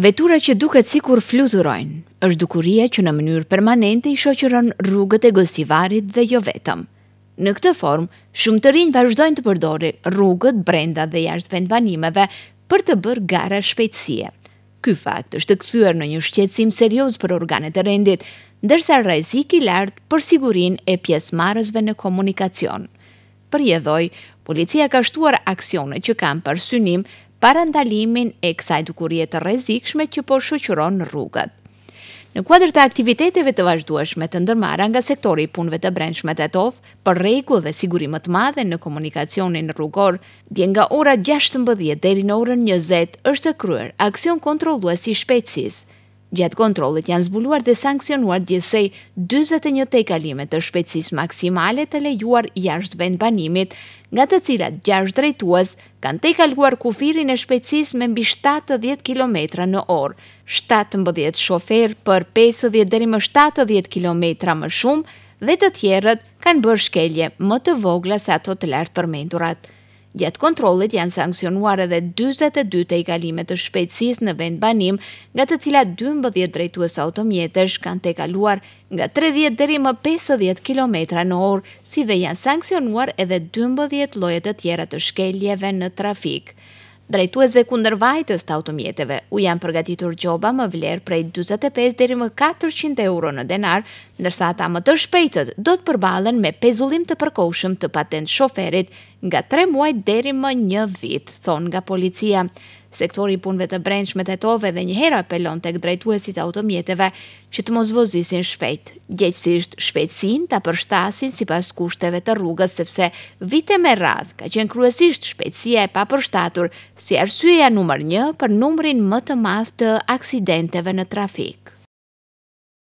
Vetura që duket si kur fluturojnë, është dukuria që në mënyrë permanente i shoqëron rrugët e gësivarit dhe jo vetëm. Në këtë formë, shumë të rinjë vazhdojnë të përdori rrugët, brenda dhe jashtë vendbanimeve për të bërë gara shpejtsie. Ky fakt është të këthyër në një shqecim serios për organet e rendit, ndërsa rajziki lartë për sigurin e pjesë marësve në komunikacion. Për jedhoj, policia ka shtuar aksione që kam për synim para ndalimin e kësaj dukurie të rrezikshme që po shoqëron në rrugët. Në kuadrë të aktiviteteve të vazhdueshme të ndërmara nga sektori punëve të brendshme të tof, për regu dhe sigurimet madhe në komunikacionin rrugor, dje nga ora 16 deri në orën 20 është të kryer aksion si shpecis, Gjatë kontrolit janë zbuluar dhe sankcionuar gjithsej 21 te kalimet të shpecis maksimale të lejuar jashtë vend banimit, nga të cilat gjashtë drejtuas kanë te kaluar kufirin e shpecis me mbi 70 km në orë, 17 shofer për 50 deri 70 km më shumë dhe të tjerët kanë bërë shkelje më të vogla sa ato të lartë përmendurat. mendurat. Gjatë kontrolit janë sankcionuar edhe 22 të i kalimet të shpejtsis në vend banim, nga të cila 12 drejtues automjetesh kanë te kaluar nga 30 dheri më 50 km në orë, si dhe janë sankcionuar edhe 12 lojet të tjera të shkeljeve në trafik. Drejtuesve kundër vajtës të automjeteve u janë përgatitur gjoba më vlerë prej 25 deri më 400 euro në denar, ndërsa ata më të shpejtët do të përballen me pezullim të përkohshëm të patent shoferit nga 3 muaj deri më 1 vit, thon nga policia. Sektori i punëve të brendshme të tetove dhe një herë apelon tek drejtuesit e automjeteve që të mos vozisin shpejt. Gjithsesi, shpejtësinë ta përshtasin sipas kushteve të rrugës sepse vite me radh ka qenë kryesisht shpejtësia e papërshtatur si arsyeja numër 1 për numrin më të madh të aksidenteve në trafik.